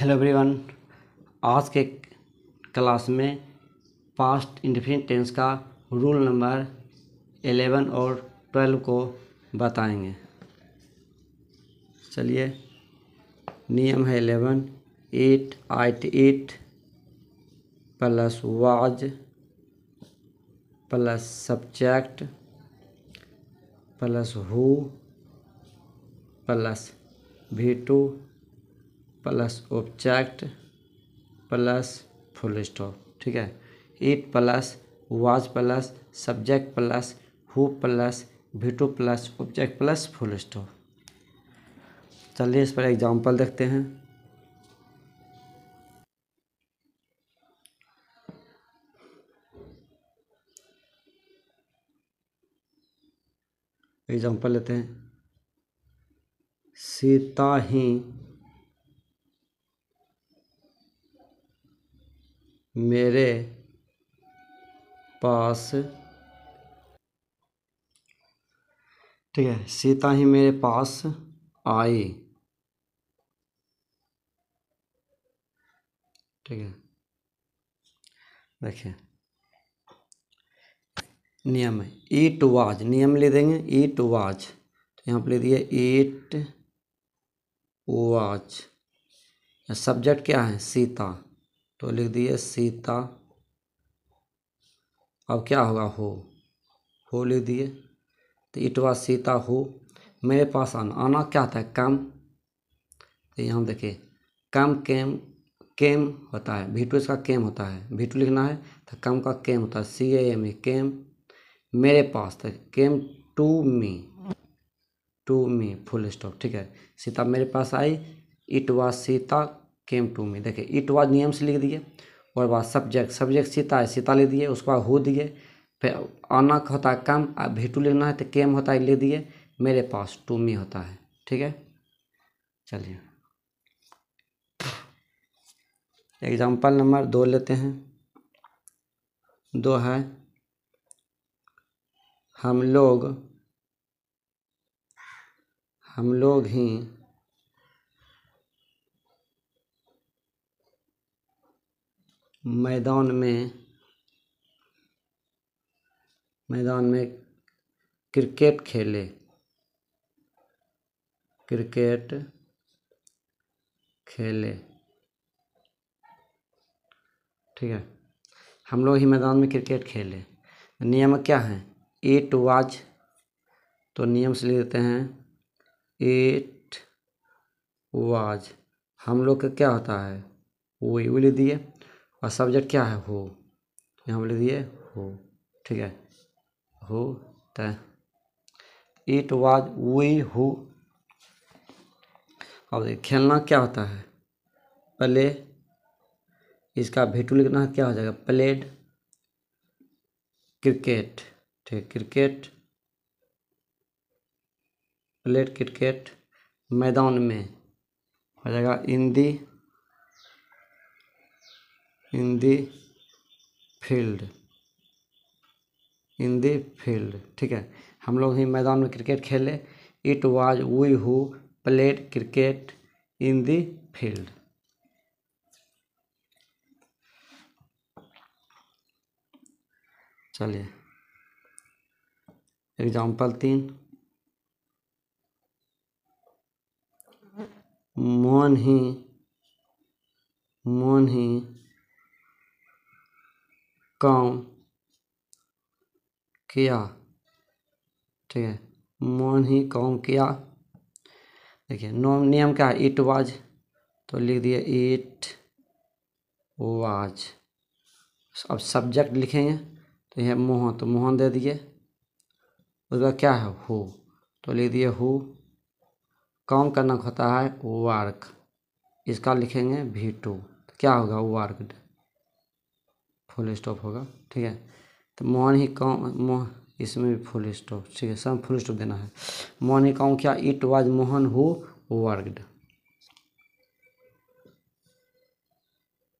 hello everyone आज के class में पास्ट इंडिफिनिट टेंस का रूल नंबर एलेवन और ट्वेल्व को बताएंगे चलिए नियम है eleven it it it plus was plus subject plus who plus V two plus object plus full stop ठीक है it plus was plus subject plus who plus V two plus object plus full stop चलिए इस पर example देखते हैं example लेते हैं सीता ही मेरे पास ठीक है सीता ही मेरे पास आई ठीक है देखिए नियम है ईट वाज नियम ले देंगे ईट वाज तो यहाँ पर ले दिए ईट वाज सब्जेक्ट क्या है सीता तो लिख दिए सीता अब क्या होगा हो हो लिख दिए तो इटवा सीता हो मेरे पास आना आना क्या होता है कम तो यहाँ देखिए कम केम केम होता है टू इसका केम होता है भीटू लिखना है तो कम का केम होता है सी एम ई केम मेरे पास तो came to me to me full stop ठीक है सीता मेरे पास आई it was Sita came to me देखिए इट वाज नियम से लिख दिए और बाद सब्जेक्ट सब्जेक्ट सीता है सीता ले दिए उसके बाद हो दिए फिर आना का होता है कम और भेटू लेना है तो केम होता है ले दिए मेरे पास टू मी होता है ठीक है चलिए एग्जाम्पल नंबर दो लेते हैं दो है हम लोग हम लोग ही मैदान में मैदान में क्रिकेट खेले क्रिकेट खेले ठीक है हम लोग ही मैदान में क्रिकेट खेले नियम क्या है इट वाज तो नियम से लेते हैं इट वाज हम लोग का क्या होता है वो यू ले दिए और सब्जेक्ट क्या है हो यहाँ लिख दिए हो ठीक है हो तय इट वाज वी हु अब खेलना क्या होता है प्ले इसका भेटू लिखना क्या हो जाएगा प्लेड क्रिकेट ठीक क्रिकेट प्लेड क्रिकेट मैदान में हो जाएगा Hindi in the field in the field ठीक है हम लोग ही मैदान में क्रिकेट खेले it was we who played cricket in the field चलिए एग्जाम्पल तीन मोन ही मोन ही काम किया ठीक है मोहन ही काम किया देखिए नॉम नियम क्या है इट वाज तो लिख दिए इट वाज अब सब्जेक्ट लिखेंगे तो यह मोहन तो मोहन दे दिए उसके बाद क्या है हु तो लिख दिए हु काम करना होता है वर्क इसका लिखेंगे भी टू तो क्या होगा वर्कड फुल स्टॉप होगा ठीक है तो मोहन ही कौ मोह इसमें भी फुल स्टॉप ठीक है सब फुल स्टॉप देना है मोहन ही कौन क्या it was Mohan who worked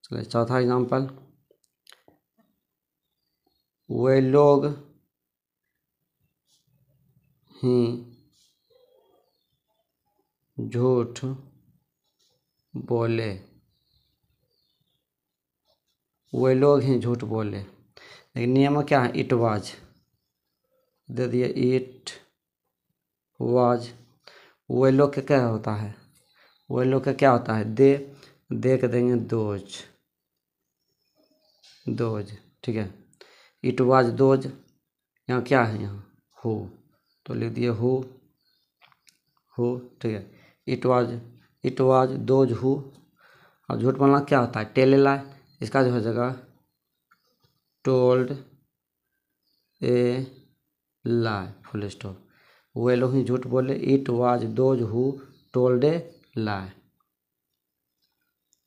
चलिए चौथा एग्जाम्पल वे लोग ही झूठ बोले वे लोग हैं झूठ बोले लेकिन नियम क्या है इट वाज दे दिए इट वाज वे लोग का क्या होता है वे लोग का क्या होता है दे दे के देंगे दोज दोज ठीक है इट वाज दोज यहाँ क्या है यहाँ हो तो लिख दिए हो हो ठीक है it was it was those who और झूठ बोलना क्या होता है टेले लाए इसका जो हो जाएगा told a lie full stop वे लोग ही झूठ बोले it was those who told a lie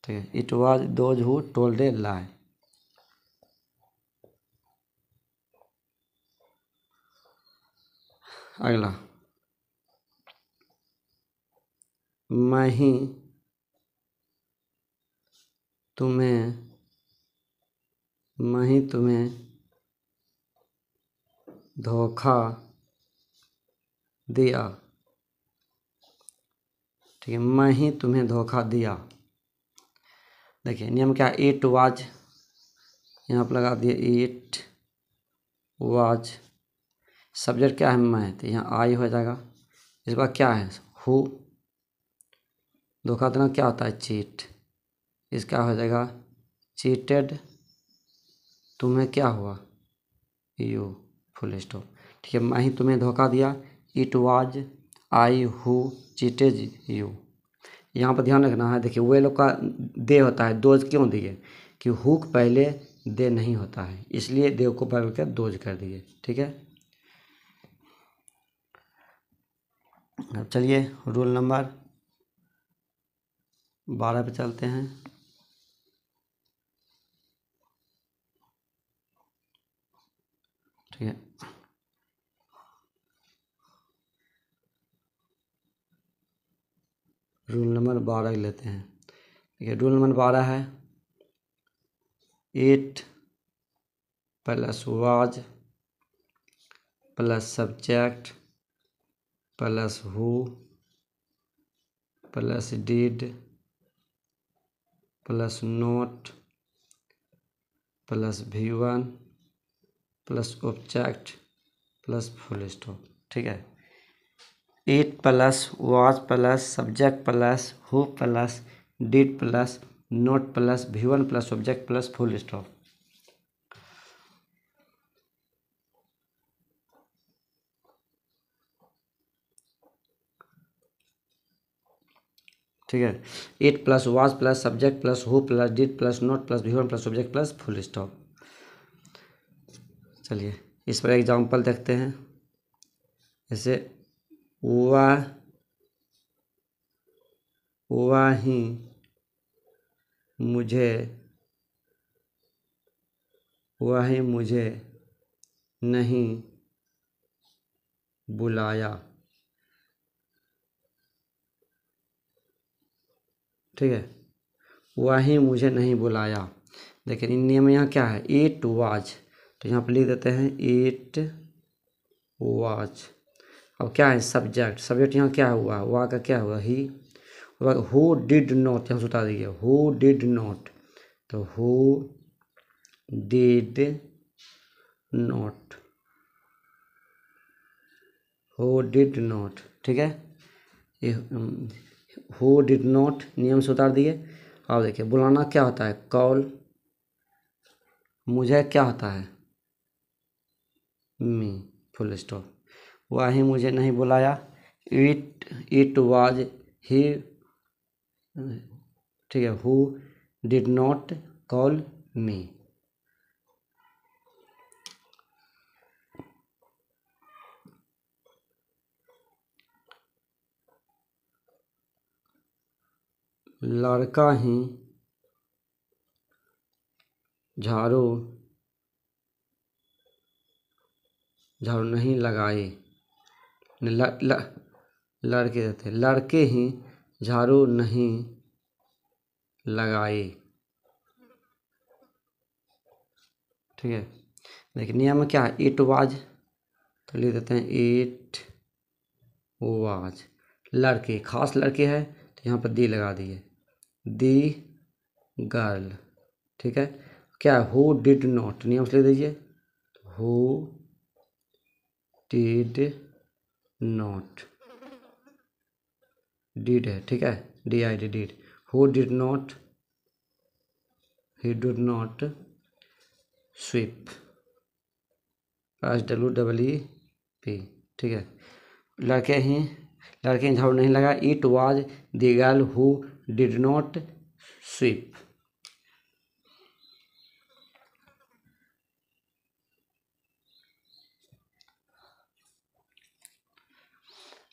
ठीक है it was those who told a lie अगला मैं ही तुम्हें मैं तुम्हें धोखा दिया ठीक है मैं ही तुम्हें धोखा दिया देखिए नियम क्या इट वाज यहाँ पर लगा दिए इट वाज सब्जेक्ट क्या है मैं तो यहाँ आई हो जाएगा इस बार क्या है हु धोखा देना क्या होता है चीट इसका हो जाएगा चीटेड तुम्हें क्या हुआ यू फुल स्टॉप ठीक है मैं तुम्हें धोखा दिया it was I who cheated you यहाँ पर ध्यान रखना है देखिए वे लोग का दे होता है दोज क्यों दिए कि हुक पहले दे नहीं होता है इसलिए देव को बदल के दोज कर दिए ठीक है अब चलिए रूल नंबर बारह पे चलते हैं ठीक है रूल नंबर बारह ही लेते हैं ठीक है रूल नंबर बारह है it plus was plus subject plus who plus did plus not plus V one plus object plus full stop ठीक है it plus was plus subject plus who plus did plus not plus V one plus object plus full stop ठीक है it plus was plus subject plus who plus did plus not plus V one plus object plus full stop चलिए इस पर example देखते हैं जैसे वा ही मुझे वही मुझे नहीं बुलाया ठीक है वही मुझे नहीं बुलाया लेकिन नियम यहाँ क्या है टू वाज तो यहाँ पर लिख देते हैं एट वॉच अब क्या है सब्जेक्ट सब्जेक्ट यहाँ क्या हुआ वा का क्या हुआ ही हु डिड नॉट यहाँ से उतार दीजिए हु डिड नॉट तो who did not who did not ठीक है ये हु डिड नॉट नियम से उतार दिए अब देखिए बुलाना क्या होता है कॉल मुझे क्या होता है मी फुल स्टॉप वाही मुझे नहीं बुलाया इट इट वाज ही ठीक है who did not call me लड़का ही झाड़ू झाड़ू नहीं लगाए ल, ल, लड़के रहते लड़के ही झाड़ू नहीं लगाए ठीक है देखिए नियम क्या है इट वाज तो लिख देते हैं इट वाज लड़के खास लड़के है तो यहाँ पर दी लगा दिए दी गर्ल ठीक है क्या हु डिड नॉट नियम से लिख दीजिए हु did not did है ठीक है D I D did who did not he did not sweep S W W P ठीक है लड़के ही लड़के झाड़ू नहीं लगा it was the girl who did not sweep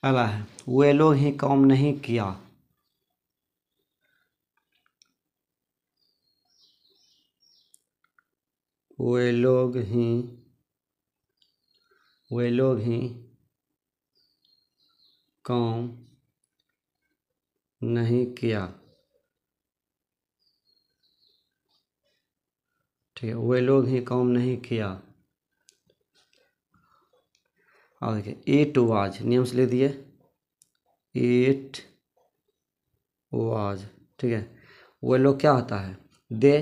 अला है वे लोग ही काम नहीं किया वे लोग ही वे लोग ही काम नहीं किया ठीक है वे लोग ही काम नहीं किया और हाँ, देखिए एट वाज नियम से ले दिए एट वाज ठीक है वो लोग क्या होता है दे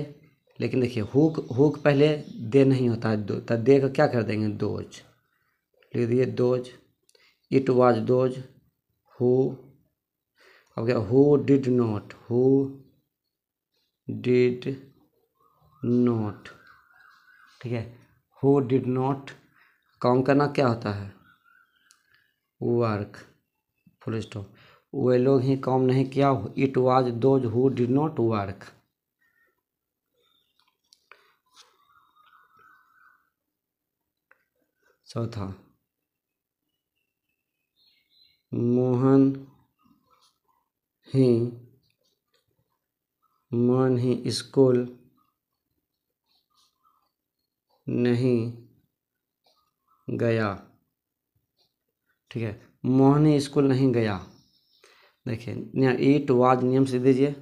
लेकिन देखिए हुक हुक पहले दे नहीं होता है दो तो दे का क्या कर देंगे दोज लिख दिए those it was those who अब क्या who did not who did not ठीक है हु डिड नोट काउंट करना क्या होता है वर्क फुल स्टॉप वे लोग ही काम नहीं किया it was those who did not work चौथा मोहन ही मोहन ही स्कूल नहीं गया ठीक है मोहनी स्कूल नहीं गया देखिए यहाँ इट वाज नियम से दीजिए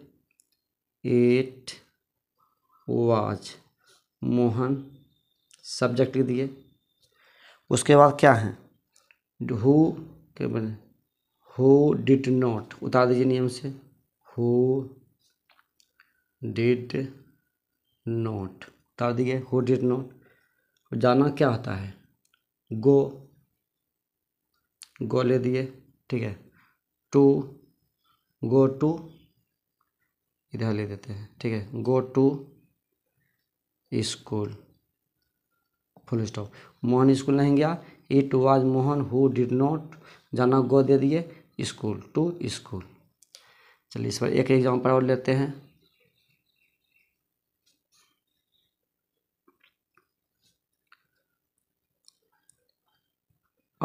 ईट वाज मोहन सब्जेक्ट लिख दिए उसके बाद क्या है हु बने हु डिड नॉट उतार दीजिए नियम से हु डिड नॉट उतार दिए हु डिड नॉट जाना क्या होता है गो गो ले दिए ठीक है टू गो टू इधर ले देते हैं ठीक है go to school full stop Mohan school नहीं गया it was Mohan who did not जाना गो दे दिए स्कूल टू स्कूल चलिए इस पर एक एग्जाम्पल और लेते हैं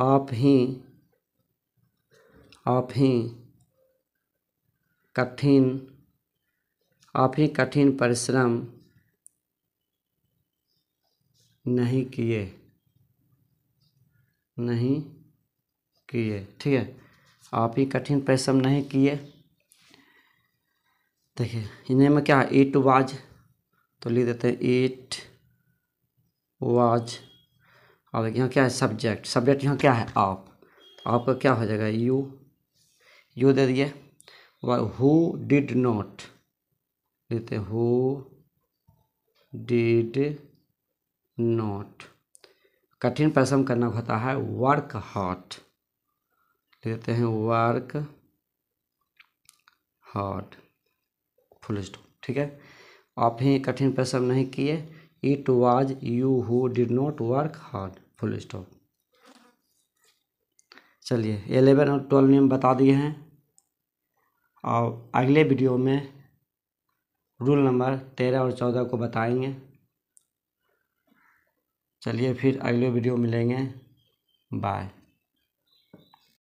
आप ही आप ही कठिन आप ही कठिन परिश्रम नहीं किए नहीं किए ठीक है आप ही कठिन परिश्रम नहीं किए देखिए इन्हें में क्या है इट वाज तो लिख देते हैं इट वाज और यहाँ क्या है सब्जेक्ट सब्जेक्ट यहाँ क्या है आप तो आपका क्या हो जाएगा यू यू दे दिए हु डिड नॉट देते हु डिड नॉट कठिन परिश्रम करना होता है वर्क हॉट देते हैं वर्क हॉट फुल स्टॉप ठीक है आप ही कठिन परिश्रम नहीं किए it was you who did not work hard full stop चलिए एलेवन और ट्वेल्व नियम बता दिए हैं और अगले वीडियो में रूल नंबर तेरह और चौदह को बताएंगे चलिए फिर अगले वीडियो मिलेंगे बाय